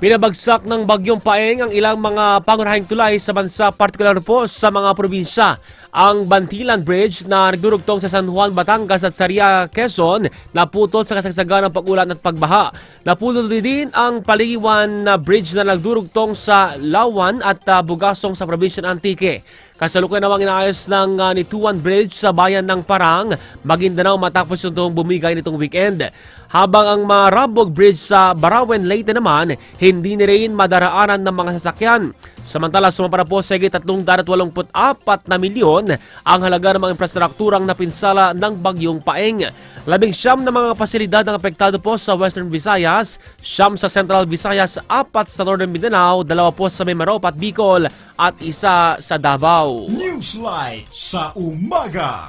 Pinabagsak ng bagyong paeng ang ilang mga pangunahing tulay sa bansa, partikular po sa mga probinsya. Ang Bantilan Bridge na nagdurugtong sa San Juan, Batangas at Saria, Quezon, naputol sa kasagsagan ng pagulan at pagbaha. Naputol din ang Paligiwan na bridge na nagdurugtong sa Lawan at ah, Bugasong sa probinsya ng Antique. Kasalukuyan namang inaayos ng uh, ah, Nituan Bridge sa bayan ng Parang, Maguindanao matapos yung bumigay nitong weekend. Habang ang Marabog Bridge sa Barawen Leyte naman, hindi ni rin madaraanan ng mga sasakyan. Samantala, sumapara po sa higit 384 na milyon ang halaga ng mga infrastrukturang napinsala ng Bagyong Paeng. Labing siyam na mga pasilidad ang apektado po sa Western Visayas, siyam sa Central Visayas, apat sa Northern Mindanao, dalawa po sa Mimaropa at Bicol, at isa sa Davao. Newslight sa umaga!